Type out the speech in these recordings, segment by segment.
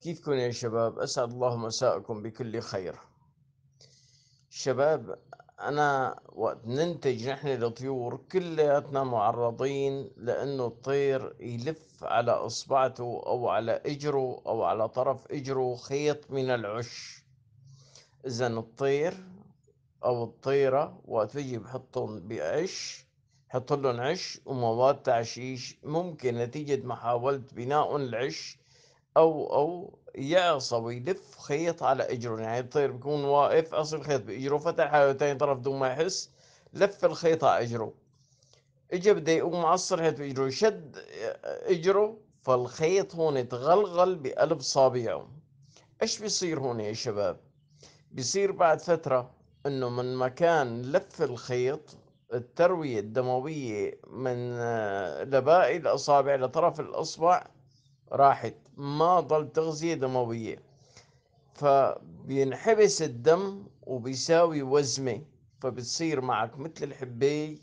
كيفكم يا شباب أسعد الله مساءكم بكل خير شباب أنا وقت ننتج نحن الطيور كلياتنا معرضين لأنه الطير يلف على إصبعته أو على إجره أو على طرف إجره خيط من العش إذا الطير أو الطيرة وقت يجي بحطهم بعش حط لهم عش ومواد تعشيش ممكن نتيجة محاولة بناء العش أو أو يعصب يلف خيط على إجره يعني الطير بيكون واقف أصل الخيط بإجره فتح على تاني طرف دون ما يحس لف الخيط على إجره إجا بده يقوم معصر خيط بإجره شد إجره فالخيط هون تغلغل بقلب صابعه إيش بيصير هون يا شباب بيصير بعد فترة إنه من مكان لف الخيط التروية الدموية من لباقي الأصابع لطرف الأصبع راحت ما ضل تغذية دموية فبينحبس الدم وبيساوي وزمة فبتصير معك مثل الحبي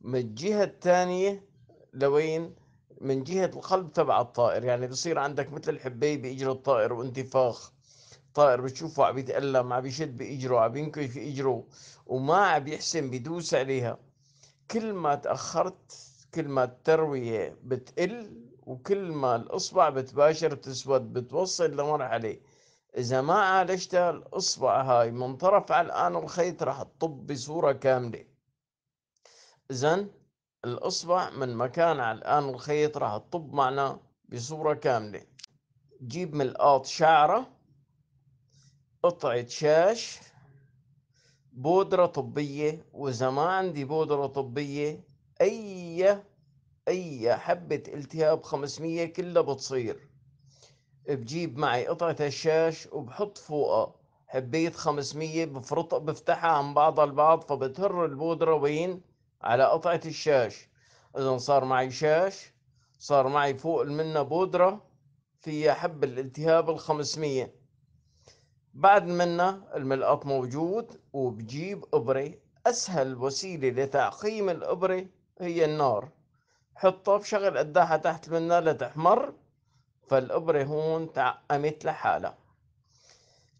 من الجهة الثانية لوين من جهة القلب تبع الطائر يعني بصير عندك مثل الحبي بإجر الطائر وانتفاخ طائر بتشوفه عم يتألم عم يشد بإجره عم ينكش بإجره وما عم يحسن بدوس عليها كل ما تأخرت كل ما التروية بتقل وكل ما الإصبع بتباشر بتسود بتوصل لمرحلة إذا ما عالجتها الإصبع هاي من طرف على الآن الخيط راح تطب بصورة كاملة إذا الإصبع من مكان على الآن الخيط راح تطب معنا بصورة كاملة جيب ملقاط شعرة قطعة شاش بودرة طبية وإذا ما عندي بودرة طبية أي اي حبة التهاب 500 كلها بتصير بجيب معي قطعة هشاش وبحط فوقها حبية 500 بفرطها بفتحها عن بعضها البعض فبتهر البودرة وين على قطعة الشاش اذا صار معي شاش صار معي فوق منها بودرة فيها حب الالتهاب الخمسمية بعد منا الملقط موجود وبجيب إبرة أسهل وسيلة لتعقيم الإبرة هي النار حطه بشغل قداها تحت منها لتحمر فالإبرة هون تعقمت لحالها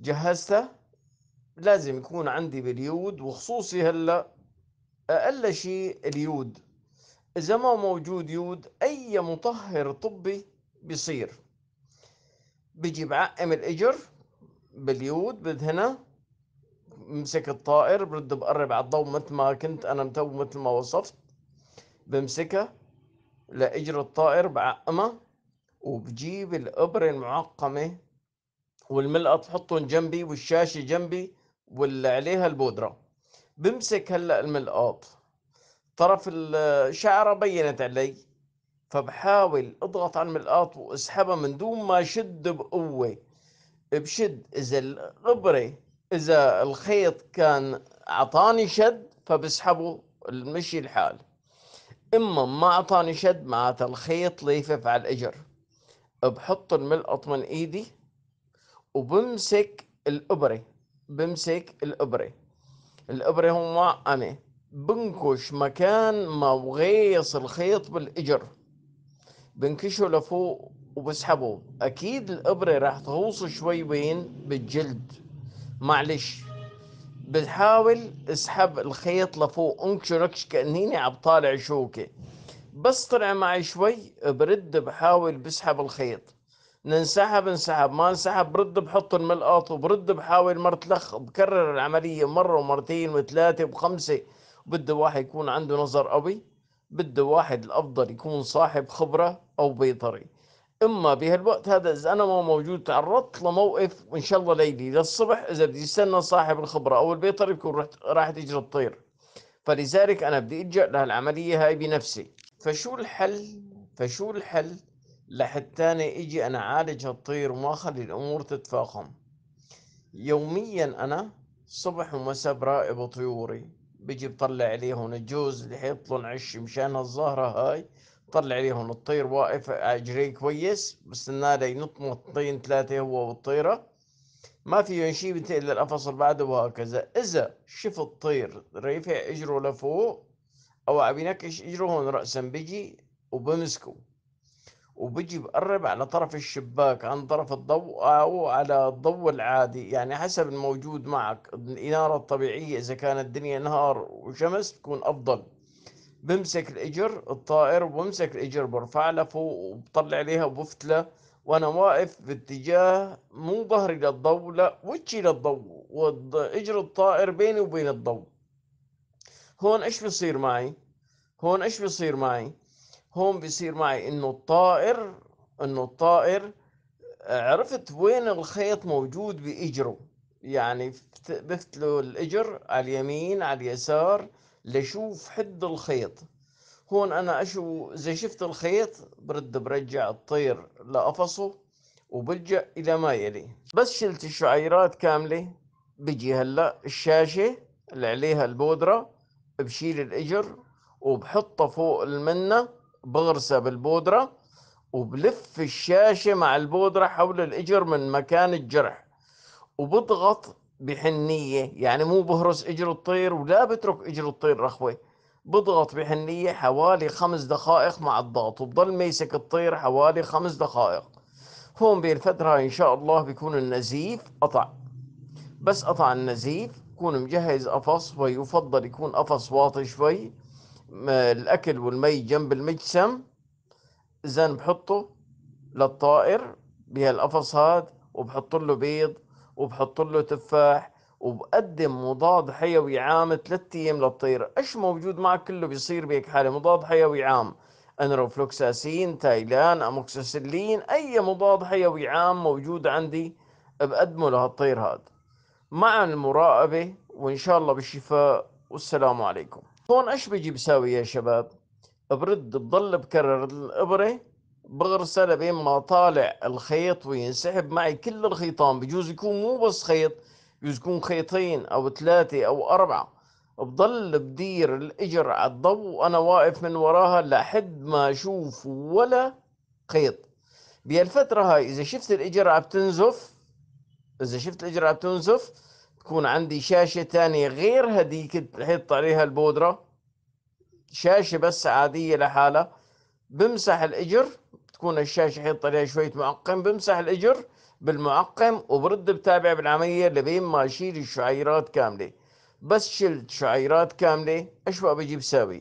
جهزتها لازم يكون عندي باليود وخصوصي هلا أقل شيء اليود إذا ما موجود يود أي مطهر طبي بيصير بيجي بعقم الإجر باليود بدهنها بمسك الطائر برد بقرب على الضوء مثل ما كنت أنا متو مثل ما وصفت بمسكها لاجر الطائر بعقمه وبجيب الابره المعقمه والملقط بحطهم جنبي والشاشه جنبي واللي عليها البودره بمسك هلا الملقاط طرف الشعره بينت علي فبحاول اضغط على الملقاط واسحبها من دون ما شد بقوه بشد اذا الابره اذا الخيط كان عطاني شد فبسحبه المشي الحال اما ما اعطاني شد معناته الخيط ليفف على الاجر بحط الملقط من ايدي وبمسك الابره بمسك الابره الابره هو معقمه بنكش مكان ما بغيص الخيط بالاجر بنكشه لفوق وبسحبه اكيد الابره راح تغوص شوي بين بالجلد معلش بحاول اسحب الخيط لفوق انكشر ركش كانيني عم طالع شوكه بس طلع معي شوي برد بحاول بسحب الخيط ننسحب انسحب ما انسحب برد بحط الملقاط وبرد بحاول مرتلخ بكرر العملية مرة ومرتين وثلاثة وخمسة بده واحد يكون عنده نظر قوي بده واحد الأفضل يكون صاحب خبرة أو بيطري اما بهالوقت هذا اذا انا ما موجود تعرضت لموقف وان شاء الله ليلي للصبح اذا بدي استنى صاحب الخبره او البيطري بكون رحت راح تجري الطير فلذلك انا بدي الجا لهالعمليه هاي بنفسي فشو الحل فشو الحل لحتى أنا اجي انا عالج هالطير وما اخلي الامور تتفاقم يوميا انا صبح ومساء براقب طيوري بيجي بطلع عليهم الجوز اللي حيطلن عش مشان هالزهره هاي طلع عليهم الطير واقف اجري كويس بستناه لينط نطتين ثلاثة هو والطيرة ما في شيء بنتقل للقفص اللي بعده وهكذا إذا شف الطير رفع إجره لفوق أو عم ينكش إجره هون رأسا بيجي وبمسكه وبيجي بقرب على طرف الشباك عن طرف الضوء أو على الضوء العادي يعني حسب الموجود معك الإنارة الطبيعية إذا كانت الدنيا نهار وشمس تكون أفضل بمسك الاجر الطائر وبمسك الاجر برفع له فوق وبطلع عليها وبفتله وانا واقف باتجاه مو ظهري للضوء لا وجهي للضوء واجر الطائر بيني وبين الضوء هون ايش بيصير معي هون ايش بيصير معي هون بيصير معي انه الطائر انه الطائر عرفت وين الخيط موجود باجره يعني بفتله الاجر على اليمين على اليسار لشوف حد الخيط هون انا اشو زي شفت الخيط برد برجع الطير لقفصه وبلجأ الى ما يلي بس شلت الشعيرات كاملة بيجي هلا الشاشة اللي عليها البودرة بشيل الاجر وبحطها فوق المنة بغرسه بالبودرة وبلف الشاشة مع البودرة حول الاجر من مكان الجرح وبضغط بحنية يعني مو بهرس اجر الطير ولا بترك اجر الطير رخوة بضغط بحنية حوالي خمس دقائق مع الضغط وبضل ميسك الطير حوالي خمس دقائق هون بالفترة ان شاء الله بيكون النزيف قطع بس قطع النزيف يكون مجهز قفص ويفضل يكون قفص واطي شوي الاكل والمي جنب المجسم إذا بحطه للطائر بهالقفص هاد وبحط له بيض وبحط له تفاح وبقدم مضاد حيوي عام ثلاث ايام للطير ايش موجود معك كله بيصير بهيك حاله مضاد حيوي عام انروفلوكساسين تايلان اموكساسيلين اي مضاد حيوي عام موجود عندي بقدمه لهالطير هذا مع المراقبة وإن شاء الله بالشفاء والسلام عليكم هون إيش بيجي بساوي يا شباب برد بضل بكرر الإبرة بغر سنة بين ما طالع الخيط وينسحب معي كل الخيطان بجوز يكون مو بس خيط بجوز يكون خيطين أو ثلاثة أو أربعة بضل بدير الإجر على الضوء وأنا واقف من وراها لحد ما أشوف ولا خيط بهالفترة هاي إذا شفت الإجر عم تنزف إذا شفت الإجر عم تنزف تكون عندي شاشة تانية غير هديك تحط عليها البودرة شاشة بس عادية لحالها بمسح الإجر تكون الشاشة حين طلع شوية معقم بمسح الإجر بالمعقم وبرد بتابع بالعملية لبين ما أشيل الشعيرات كاملة بس شلت شعيرات كاملة أشوى بجيب ساوي